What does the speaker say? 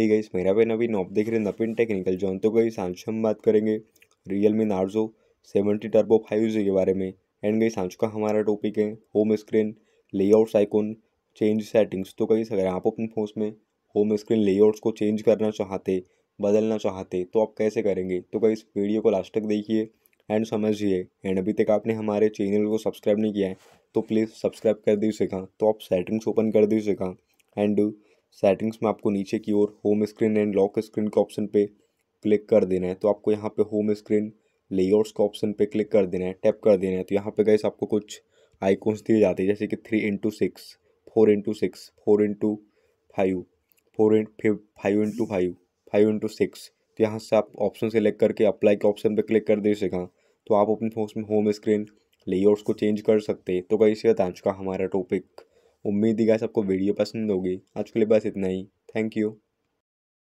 ही गई मेरा पे नवीन आप देख रहे हैं नवीन टेक्निकल जॉन तो गई आज हम बात करेंगे Realme Narzo seventy turbo five G के बारे में एंड गई आज का हमारा टॉपिक है home screen layouts icon change settings तो कहीं अगर आप अपने फोन में होम स्क्रीन लेआउट्स को चेंज करना चाहते बदलना चाहते तो आप कैसे करेंगे तो कहीं इस वीडियो को लास्ट तक देखिए एंड समझिए एंड अभी तक आपने हमारे चैनल को सब्सक्राइब नहीं किया है तो प्लीज़ सब्सक्राइब कर दीजिएगा तो आप सेटिंग्स ओपन कर दीजिएगा एंड सेटिंग्स में आपको नीचे की ओर home screen and lock screen के ऑप्शन पे क्लिक कर देना है तो आपको यहाँ पे होम स्क्रीन लेआउट्स का ऑप्शन पे क्लिक कर देना है टैप कर देना है तो यहाँ पे गए आपको कुछ आइकॉन्स दिए जाते हैं जैसे कि three into six four into six four into five four फि five into five five into six तो यहाँ से आप ऑप्शन सेलेक्ट करके अप्लाई के ऑप्शन पर क्लिक कर दीजिएगा तो आप अपने होम स्क्रीन लेआउट्स को चेंज कर सकते हैं तो गई से आज का हमारा टॉपिक उम्मीद है सबको वीडियो पसंद होगी आज के लिए बस इतना ही थैंक यू